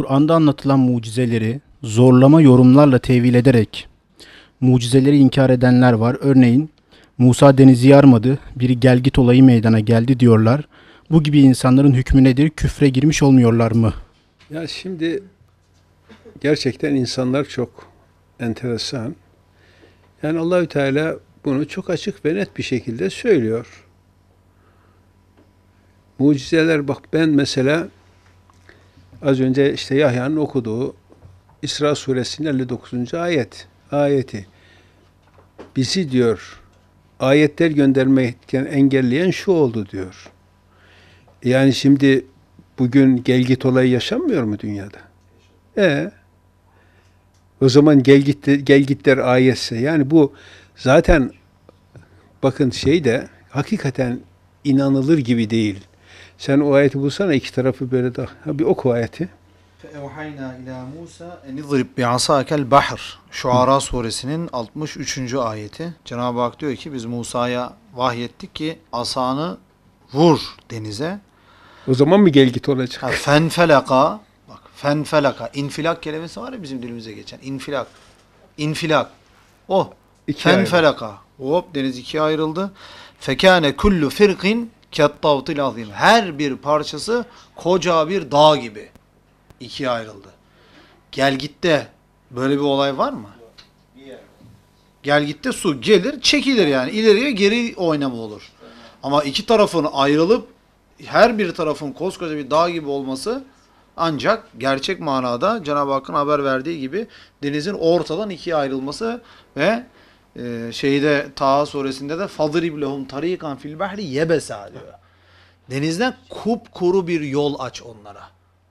Kur'an'da anlatılan mucizeleri zorlama yorumlarla tevil ederek mucizeleri inkar edenler var. Örneğin Musa denizi yarmadı, bir gelgit olayı meydana geldi diyorlar. Bu gibi insanların hükmü nedir? Küfre girmiş olmuyorlar mı? Ya şimdi gerçekten insanlar çok enteresan. Yani Allahü Teala bunu çok açık ve net bir şekilde söylüyor. Mucizeler bak ben mesela Az önce işte Yahya'nın okuduğu İsra suresinin 59. ayet ayeti. Bizi diyor ayetler göndermekten engelleyen şu oldu diyor. Yani şimdi bugün gelgit git olayı yaşanmıyor mu dünyada? E o zaman gel git ayetse yani bu zaten bakın şey de hakikaten inanılır gibi değil. Sen o ayeti bulsana iki tarafı böyle da. Ha, bir oku ayeti. فَاَوْحَيْنَا اِلَى مُوسَى اَنِ اِضْرِبْ بِعَصَاكَ الْبَحْرِ Şuara suresinin 63. ayeti. Cenab-ı Hak diyor ki biz Musa'ya vahyettik ki asanı vur denize. O zaman mı gel git olacak? Fenfelaka bak fenfelaka İnfilak kelimesi var ya bizim dilimize geçen. İnfilak. İnfilak. Oh. İki fenfelaka. Hop deniz ikiye ayrıldı. Fekane kullu firkin Kettavtil azim. Her bir parçası koca bir dağ gibi ikiye ayrıldı. Gel gitte böyle bir olay var mı? Gel gitte su gelir çekilir yani ileriye geri oynama olur. Ama iki tarafın ayrılıp her bir tarafın koskoca bir dağ gibi olması ancak gerçek manada Cenab-ı Hakk'ın haber verdiği gibi denizin ortadan ikiye ayrılması ve e, şeyde Taha suresinde de فَضْرِبْ لَهُمْ تَر۪يقًا fil الْبَحْرِ yebesa diyor. Denizden kup kuru bir yol aç onlara.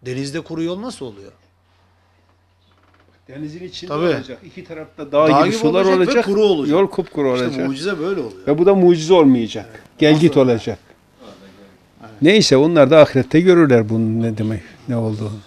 Denizde kuru yol nasıl oluyor? Denizin içinde Tabii. olacak. İki tarafta dağ, dağ gibi, gibi sular olacak, olacak ve kuru olacak. Yol kupkuru olacak. İşte mucize böyle oluyor. Ve bu da mucize olmayacak. Evet. Gel git olacak. Evet. Neyse onlar da ahirette görürler bunun ne demek, ne olduğunu.